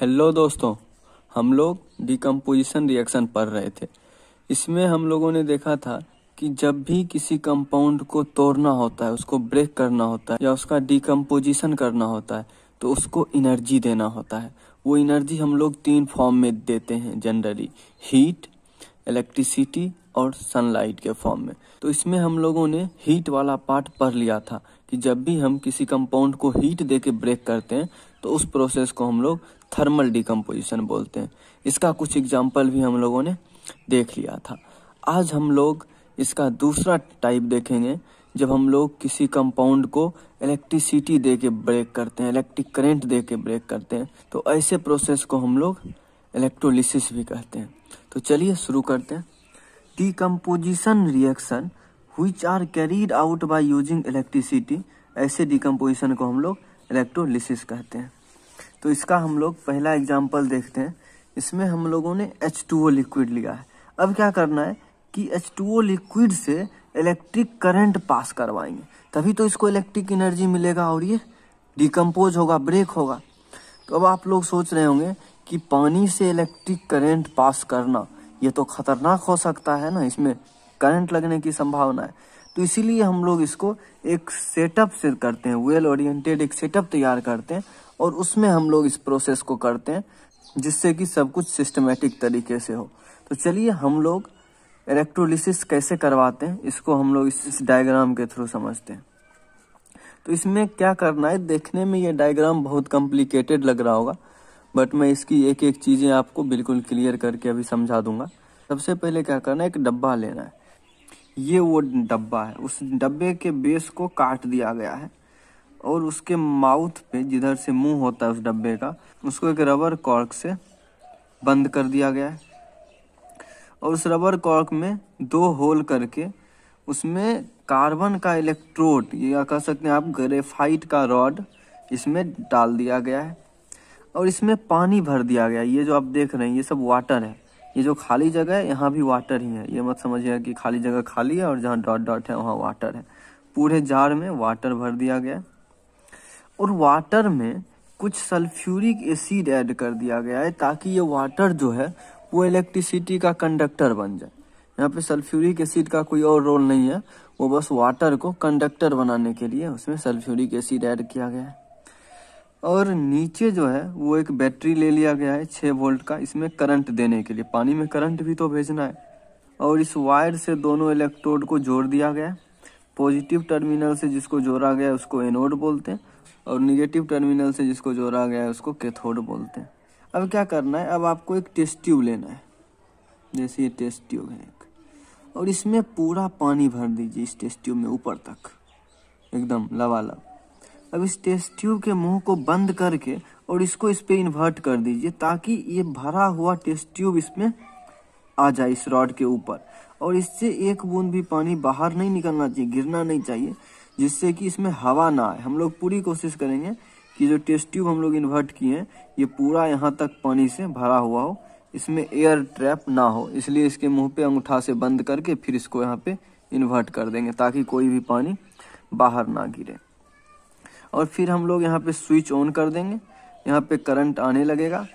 hello दोस्तों हम लोग डिकम्पोजिशन रिएक्शन पढ़ रहे थे इसमें हम लोगों ने देखा था कि जब भी किसी कंपाउंड को तोड़ना होता है उसको ब्रेक करना होता है या उसका डिकम्पोजिशन करना होता है तो उसको एनर्जी देना होता है वो एनर्जी हम लोग तीन फॉर्म में देते हैं जनरली हीट इलेक्ट्रिसिटी और सनलाइट के फॉर्म में तो इसमें हम लोगों ने हीट वाला पार्ट पढ़ लिया था कि जब भी हम किसी कंपाउंड को हीट दे के ब्रेक करते हैं तो उस प्रोसेस को हम लोग थर्मल डिकम्पोजिशन बोलते हैं इसका कुछ एग्जाम्पल भी हम लोगों ने देख लिया था आज हम लोग इसका दूसरा टाइप देखेंगे जब हम लोग किसी कंपाउंड को इलेक्ट्रिसिटी दे के ब्रेक करते हैं इलेक्ट्रिक करंट दे के ब्रेक करते हैं तो ऐसे प्रोसेस को हम लोग इलेक्ट्रोलिसिस भी कहते हैं तो चलिए शुरू करते हैं डिकम्पोजिशन रिएक्शन हुई are carried out by using electricity ऐसे डिकम्पोजिशन को हम लोग इलेक्ट्रोलिसिस कहते हैं तो इसका हम लोग पहला एग्जाम्पल देखते हैं इसमें हम लोगों ने एच लिक्विड लिया है अब क्या करना है कि एच लिक्विड से इलेक्ट्रिक करंट पास करवाएंगे तभी तो इसको इलेक्ट्रिक एनर्जी मिलेगा और ये डिकम्पोज होगा ब्रेक होगा तो अब आप लोग सोच रहे होंगे कि पानी से इलेक्ट्रिक करंट पास करना ये तो खतरनाक हो सकता है ना इसमें करंट लगने की संभावना है तो इसीलिए हम लोग इसको एक सेटअप से करते हैं वेल ओरिएंटेड एक सेटअप तैयार करते हैं और उसमें हम लोग इस प्रोसेस को करते हैं जिससे कि सब कुछ सिस्टमेटिक तरीके से हो तो चलिए हम लोग इलेक्ट्रोलिसिस कैसे करवाते हैं इसको हम लोग इस, इस डायग्राम के थ्रू समझते हैं तो इसमें क्या करना है देखने में ये डायग्राम बहुत कॉम्प्लिकेटेड लग रहा होगा बट मैं इसकी एक एक चीज़ें आपको बिल्कुल क्लियर करके अभी समझा दूंगा सबसे पहले क्या करना है एक डब्बा लेना है ये वो डब्बा है उस डब्बे के बेस को काट दिया गया है और उसके माउथ पे जिधर से मुंह होता है उस डब्बे का उसको एक रबर कॉर्क से बंद कर दिया गया है और उस रबर कॉर्क में दो होल करके उसमें कार्बन का इलेक्ट्रोड या कह सकते हैं आप ग्रेफाइट का रॉड इसमें डाल दिया गया है और इसमें पानी भर दिया गया है ये जो आप देख रहे हैं ये सब वाटर है ये जो खाली जगह है यहाँ भी वाटर ही है ये मत समझिएगा कि खाली जगह खाली है और जहाँ डॉट डॉट है वहाँ वाटर है पूरे जार में वाटर भर दिया गया है और वाटर में कुछ सल्फ्यूरिक एसिड ऐड कर दिया गया है ताकि ये वाटर जो है वो इलेक्ट्रिसिटी का कंडक्टर बन जाए यहाँ पे सल्फ्यूरिक एसिड का कोई और रोल नहीं है वो बस वाटर को कंडक्टर बनाने के लिए उसमें सल्फ्यूरिक एसिड ऐड किया गया है और नीचे जो है वो एक बैटरी ले लिया गया है छः वोल्ट का इसमें करंट देने के लिए पानी में करंट भी तो भेजना है और इस वायर से दोनों इलेक्ट्रोड को जोड़ दिया गया है पॉजिटिव टर्मिनल से जिसको जोड़ा गया है उसको एनोड बोलते हैं और निगेटिव टर्मिनल से जिसको जोड़ा गया है उसको कैथोड बोलते हैं अब क्या करना है अब आपको एक टेस्ट ट्यूब लेना है जैसे ये टेस्ट ट्यूब है एक और इसमें पूरा पानी भर दीजिए इस टेस्ट ट्यूब में ऊपर तक एकदम लवालब अब इस टेस्ट ट्यूब के मुंह को बंद करके और इसको इस पर इन्वर्ट कर दीजिए ताकि ये भरा हुआ टेस्ट ट्यूब इसमें आ जाए इस रॉड के ऊपर और इससे एक बूंद भी पानी बाहर नहीं निकलना चाहिए गिरना नहीं चाहिए जिससे कि इसमें हवा ना आए हम लोग पूरी कोशिश करेंगे कि जो टेस्ट ट्यूब हम लोग इन्वर्ट किए हैं ये पूरा यहाँ तक पानी से भरा हुआ हो इसमें एयर ट्रैप ना हो इसलिए इसके मुंह पे अंगूठा से बंद करके फिर इसको यहाँ पे इन्वर्ट कर देंगे ताकि कोई भी पानी बाहर ना गिरे और फिर हम लोग यहाँ पे स्विच ऑन कर देंगे यहाँ पे करंट आने लगेगा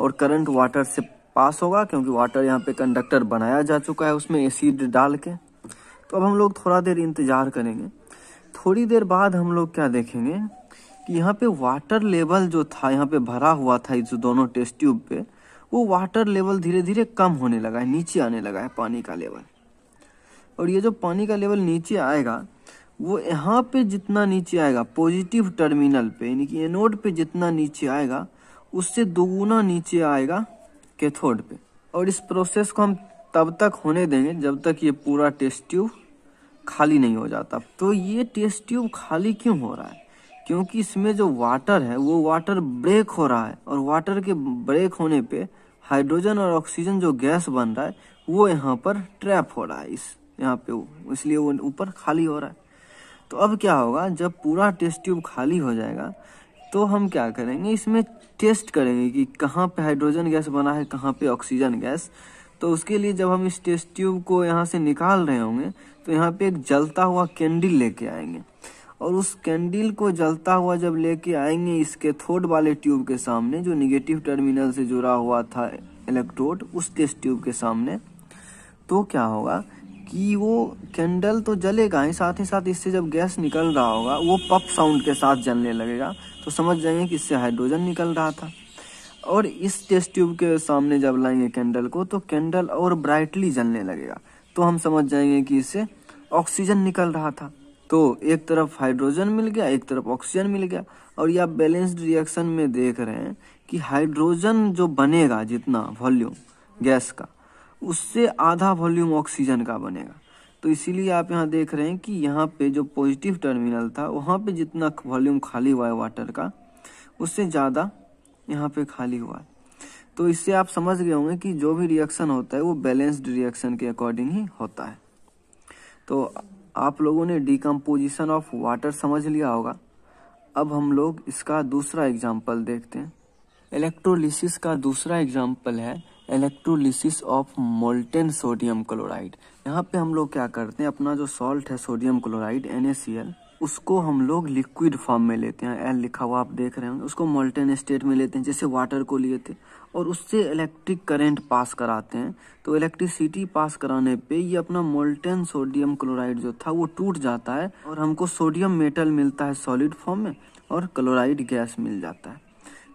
और करंट वाटर से पास होगा क्योंकि वाटर यहाँ पे कंडक्टर बनाया जा चुका है उसमें एसिड डाल के तो अब हम लोग थोड़ा देर इंतज़ार करेंगे थोड़ी देर बाद हम लोग क्या देखेंगे कि यहाँ पे वाटर लेवल जो था यहाँ पे भरा हुआ था इस दोनों टेस्ट ट्यूब पे वो वाटर लेवल धीरे धीरे कम होने लगा है नीचे आने लगा है पानी का लेवल और ये जो पानी का लेवल नीचे आएगा वो यहाँ पे जितना नीचे आएगा पॉजिटिव टर्मिनल पे यानी कि एनोड पे जितना नीचे आएगा उससे दोगुना नीचे आएगा कैथोड पे और इस प्रोसेस को हम तब तक होने देंगे जब तक ये पूरा टेस्ट ट्यूब खाली नहीं हो जाता तो ये टेस्ट ट्यूब खाली क्यों हो रहा है क्योंकि इसमें जो वाटर है वो वाटर ब्रेक हो रहा है और वाटर के ब्रेक होने पे हाइड्रोजन और ऑक्सीजन जो गैस बन रहा है वो यहाँ पर ट्रैप हो रहा है इस यहाँ पे इसलिए वो ऊपर खाली हो रहा है तो अब क्या होगा जब पूरा टेस्ट ट्यूब खाली हो जाएगा तो हम क्या करेंगे इसमें टेस्ट करेंगे कि कहाँ पे हाइड्रोजन गैस बना है कहाँ पे ऑक्सीजन गैस तो उसके लिए जब हम इस टेस्ट ट्यूब को यहाँ से निकाल रहे होंगे तो यहाँ पे एक जलता हुआ कैंडल लेके आएंगे और उस कैंडल को जलता हुआ जब लेके आएंगे इसके थोड वाले ट्यूब के सामने जो निगेटिव टर्मिनल से जुड़ा हुआ था इलेक्ट्रोड उस टेस्ट ट्यूब के सामने तो क्या होगा कि वो कैंडल तो जलेगा ही साथ ही साथ इससे जब गैस निकल रहा होगा वो पप साउंड के साथ जलने लगेगा तो समझ जाएंगे कि इससे हाइड्रोजन निकल रहा था और इस टेस्ट ट्यूब के सामने जब लाएंगे कैंडल को तो कैंडल और ब्राइटली जलने लगेगा तो हम समझ जाएंगे कि इससे ऑक्सीजन निकल रहा था तो एक तरफ हाइड्रोजन मिल गया एक तरफ ऑक्सीजन मिल गया और ये आप बैलेंस्ड रिएक्शन में देख रहे हैं कि हाइड्रोजन जो बनेगा जितना वॉल्यूम गैस का उससे आधा वॉल्यूम ऑक्सीजन का बनेगा तो इसीलिए आप यहाँ देख रहे हैं कि यहाँ पे जो पॉजिटिव टर्मिनल था वहाँ पे जितना वॉल्यूम खाली हुआ है वाटर का उससे ज़्यादा यहाँ पे खाली हुआ है तो इससे आप समझ गए होंगे कि जो भी रिएक्शन होता है वो बैलेंस्ड रिएक्शन के अकॉर्डिंग ही होता है तो आप लोगों ने डिकम्पोजिशन ऑफ वाटर समझ लिया होगा अब हम लोग इसका दूसरा एग्जाम्पल देखते हैं इलेक्ट्रोलिसिस का दूसरा एग्जाम्पल है electrolysis of molten sodium chloride यहाँ पे हम लोग क्या करते हैं अपना जो सॉल्ट है सोडियम क्लोराइड एन उसको हम लोग लिक्विड फॉर्म में लेते हैं एल लिखा हुआ आप देख रहे होंगे उसको मोल्टेन स्टेट में लेते हैं जैसे वाटर को लिए थे और उससे इलेक्ट्रिक करंट पास कराते हैं तो इलेक्ट्रिसिटी पास कराने पे ये अपना मोल्टेन सोडियम क्लोराइड जो था वो टूट जाता है और हमको सोडियम मेटल मिलता है सॉलिड फॉर्म में और क्लोराइड गैस मिल जाता है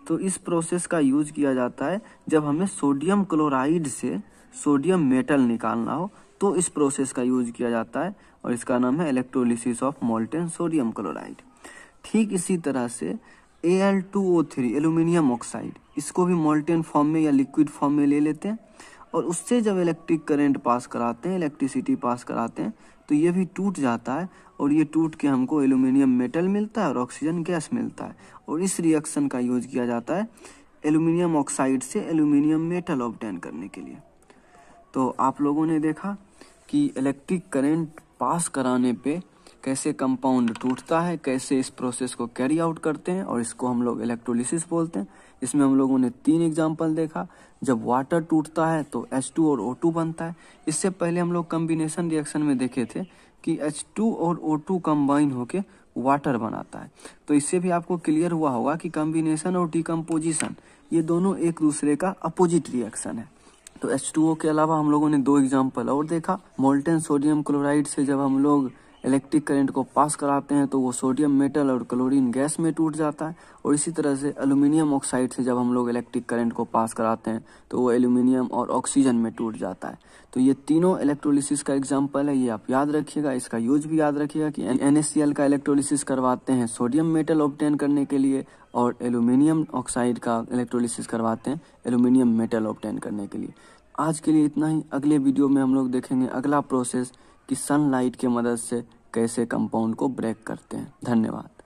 तो इस प्रोसेस का यूज किया जाता है जब हमें सोडियम क्लोराइड से सोडियम मेटल निकालना हो तो इस प्रोसेस का यूज किया जाता है और इसका नाम है electrolysis of molten sodium chloride ठीक इसी तरह से L two O three aluminium oxide इसको भी मोल्टेन फॉर्म में या लिक्विड फॉर्म में ले लेते हैं और उससे जब इलेक्ट्रिक करंट पास कराते हैं इलेक्ट्रिसिटी पास कराते हैं तो ये भी टूट जाता है और ये टूट के हमको एल्यूमिनियम मेटल मिलता है और ऑक्सीजन गैस मिलता है और इस रिएक्शन का यूज किया जाता है एल्यूमिनियम ऑक्साइड से एल्यूमिनियम मेटल ऑबटेन करने के लिए तो आप लोगों ने देखा कि इलेक्ट्रिक करंट पास कराने पे कैसे कंपाउंड टूटता है कैसे इस प्रोसेस को कैरी आउट करते हैं और इसको हम लोग इलेक्ट्रोलिसिस बोलते हैं इसमें हम लोगों ने तीन एग्जाम्पल देखा जब वाटर टूटता है तो H2 और O2 बनता है इससे पहले हम लोग कम्बिनेशन रिएक्शन में देखे थे कि H2 और O2 कंबाइन होके वाटर बनाता है तो इससे भी आपको क्लियर हुआ होगा कि कम्बिनेशन और डिकम्पोजिशन ये दोनों एक दूसरे का अपोजिट रिएक्शन है तो H2O के अलावा हम लोगों ने दो एग्जाम्पल और देखा मोल्टेन सोडियम क्लोराइड से जब हम लोग इलेक्ट्रिक करंट को पास कराते हैं तो वो सोडियम मेटल और क्लोरीन गैस में टूट जाता है और इसी तरह से एल्यूमिनियम ऑक्साइड से जब हम लोग इलेक्ट्रिक करंट को पास कराते हैं तो वो एल्यूमिनियम और ऑक्सीजन में टूट जाता है तो ये तीनों इलेक्ट्रोलिसिस का एग्जाम्पल है ये आप याद रखिएगा इसका यूज भी याद रखिएगा कि एन का इलेक्ट्रोलिसिस करवाते हैं सोडियम मेटल ऑप्टेन करने के लिए और एल्यूमिनियम ऑक्साइड का इलेक्ट्रोलिसिस करवाते हैं एल्यूमिनियम मेटल ऑप्टेन करने के लिए आज के लिए इतना ही अगले वीडियो में हम लोग देखेंगे अगला प्रोसेस कि सनलाइट की मदद से कैसे कंपाउंड को ब्रेक करते हैं धन्यवाद